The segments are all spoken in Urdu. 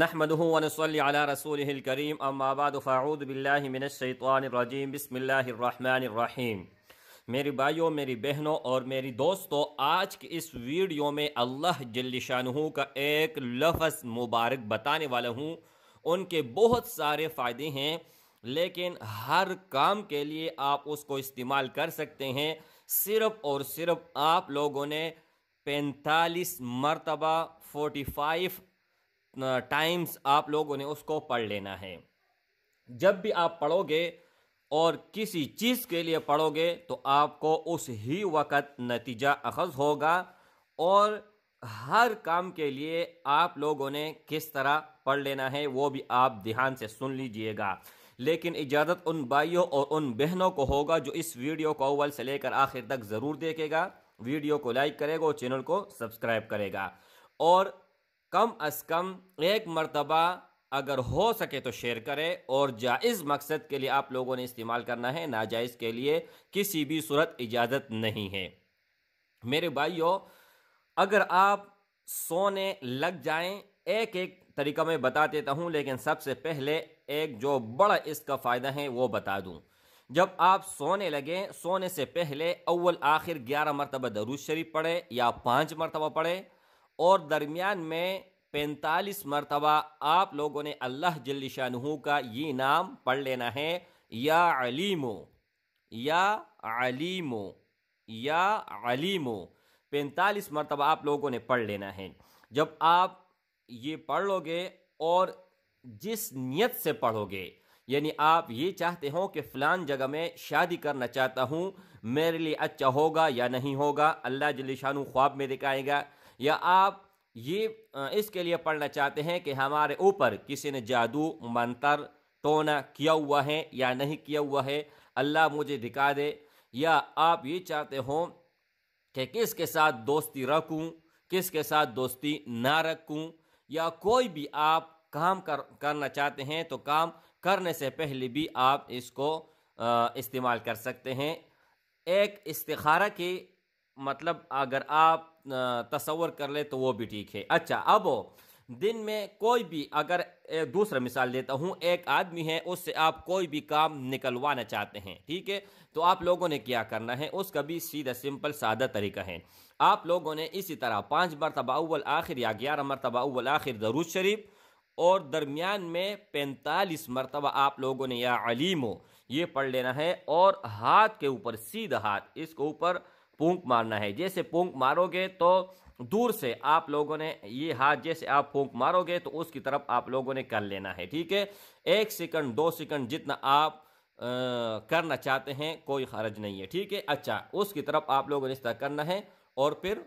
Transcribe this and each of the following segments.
نحمده ونصلي على رسوله الكريم بعد فاعوذ بالله من الشيطان الرجيم بسم اللہ الرحمن الرحیم میری بھائیوں میری بہنوں اور میری دوستوں آج کے اس ویڈیو میں اللہ جل شانہو کا ایک لفظ مبارک بتانے والا ہوں ان کے بہت سارے فائدے ہیں لیکن ہر کام کے لیے آپ اس کو استعمال کر سکتے ہیں صرف اور صرف آپ لوگوں نے پینتالیس مرتبہ فورٹی فائیو ٹائمز آپ لوگوں نے اس کو پڑھ لینا ہے جب بھی آپ پڑھو گے اور کسی چیز کے لیے پڑھو گے تو آپ کو اس ہی وقت نتیجہ اخذ ہوگا اور ہر کام کے لیے آپ لوگوں نے کس طرح پڑھ لینا ہے وہ بھی آپ دھیان سے سن لیجئے گا لیکن اجازت ان بھائیوں اور ان بہنوں کو ہوگا جو اس ویڈیو کو اول سے لے کر آخر تک ضرور دیکھے گا ویڈیو کو لائک کرے گا اور چینل کو سبسکرائب کرے گا اور کم از کم ایک مرتبہ اگر ہو سکے تو شیئر کرے اور جائز مقصد کے لیے آپ لوگوں نے استعمال کرنا ہے ناجائز کے لیے کسی بھی صورت اجازت نہیں ہے میرے بھائیوں اگر آپ سونے لگ جائیں ایک ایک طریقہ میں بتا دیتا ہوں لیکن سب سے پہلے ایک جو بڑا اس کا فائدہ ہے وہ بتا دوں جب آپ سونے لگیں سونے سے پہلے اول آخر گیارہ مرتبہ دروش شریف پڑھیں یا پانچ مرتبہ پڑھے اور درمیان میں پینتالیس مرتبہ آپ لوگوں نے اللہ جل شاہ کا یہ نام پڑھ لینا ہے یا علیمو یا علیمو یا علیمو پینتالیس مرتبہ آپ لوگوں نے پڑھ لینا ہے جب آپ یہ پڑھ لو گے اور جس نیت سے پڑھو گے یعنی آپ یہ چاہتے ہوں کہ فلان جگہ میں شادی کرنا چاہتا ہوں میرے لیے اچھا ہوگا یا نہیں ہوگا اللہ شانو خواب میں دکھائے گا یا آپ یہ اس کے لیے پڑھنا چاہتے ہیں کہ ہمارے اوپر کسی نے جادو منتر ٹونا کیا ہوا ہے یا نہیں کیا ہوا ہے اللہ مجھے دکھا دے یا آپ یہ چاہتے ہوں کہ کس کے ساتھ دوستی رکھوں کس کے ساتھ دوستی نہ رکھوں یا کوئی بھی آپ کام کر کرنا چاہتے ہیں تو کام کرنے سے پہلے بھی آپ اس کو استعمال کر سکتے ہیں ایک استخارہ کی مطلب اگر آپ تصور کر لیں تو وہ بھی ٹھیک ہے اچھا اب دن میں کوئی بھی اگر دوسرا مثال دیتا ہوں ایک آدمی ہے اس سے آپ کوئی بھی کام نکلوانا چاہتے ہیں ٹھیک ہے تو آپ لوگوں نے کیا کرنا ہے اس کا بھی سیدھا سمپل سادہ طریقہ ہے آپ لوگوں نے اسی طرح پانچ مرتبہ اول آخر یا گیارہ مرتبہ اول آخر ضرور شریف اور درمیان میں پینتالیس مرتبہ آپ لوگوں نے یا علیم ہو یہ پڑھ لینا ہے اور ہاتھ کے اوپر سیدھا ہاتھ اس کے اوپر پونک مارنا ہے جیسے پونک مارو گے تو دور سے آپ لوگوں نے یہ ہاتھ جیسے آپ پونک مارو گے تو اس کی طرف آپ لوگوں نے کر لینا ہے ٹھیک ہے ایک سیکنڈ دو سیکنڈ جتنا آپ کرنا چاہتے ہیں کوئی خرج نہیں ہے ٹھیک ہے اچھا اس کی طرف آپ لوگوں نے اس طرح کرنا ہے اور پھر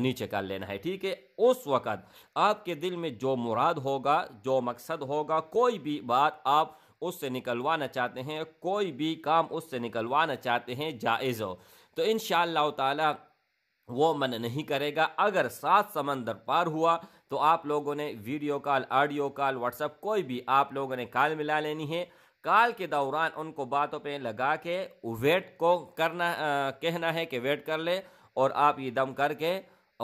نیچے کر لینا ہے ٹھیک ہے اس وقت آپ کے دل میں جو مراد ہوگا جو مقصد ہوگا کوئی بھی بات آپ اس سے نکلوانا چاہتے ہیں کوئی بھی کام اس سے نکلوانا چاہتے ہیں جائز ہو تو ان شاء اللہ تعالیٰ وہ من نہیں کرے گا اگر سات سمندر پار ہوا تو آپ لوگوں نے ویڈیو کال آڈیو کال اپ کوئی بھی آپ لوگوں نے کال ملا لینی ہے کال کے دوران ان کو باتوں پہ لگا کے ویٹ کو کرنا کہنا ہے کہ ویٹ کر لے اور آپ یہ دم کر کے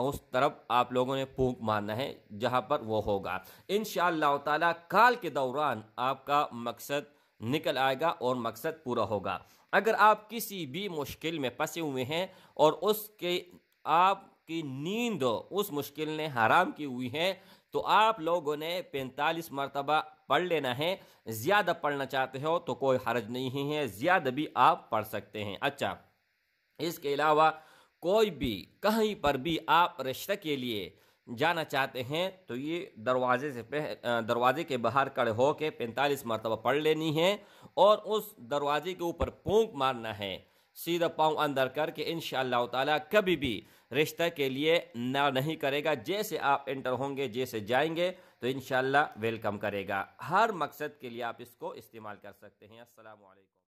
اس طرف آپ لوگوں نے پھونک مارنا ہے جہاں پر وہ ہوگا ان شاء اللہ تعالیٰ کال کے دوران آپ کا مقصد نکل آئے گا اور مقصد پورا ہوگا اگر آپ کسی بھی مشکل میں پسے ہوئے ہیں اور اس کے آپ کی نیند اس مشکل نے حرام کی ہوئی ہے تو آپ لوگوں نے پینتالیس مرتبہ پڑھ لینا ہے زیادہ پڑھنا چاہتے ہو تو کوئی حرج نہیں ہے زیادہ بھی آپ پڑھ سکتے ہیں اچھا اس کے علاوہ کوئی بھی کہیں پر بھی آپ رشتہ کے لیے جانا چاہتے ہیں تو یہ دروازے سے پہ دروازے کے باہر کڑے ہو کے پینتالیس مرتبہ پڑھ لینی ہے اور اس دروازے کے اوپر پونک مارنا ہے سیدھا پاؤں اندر کر کے ان شاء اللہ تعالیٰ کبھی بھی رشتہ کے لیے نہ نہیں کرے گا جیسے آپ انٹر ہوں گے جیسے جائیں گے تو انشاءاللہ ویلکم کرے گا ہر مقصد کے لیے آپ اس کو استعمال کر سکتے ہیں السلام علیکم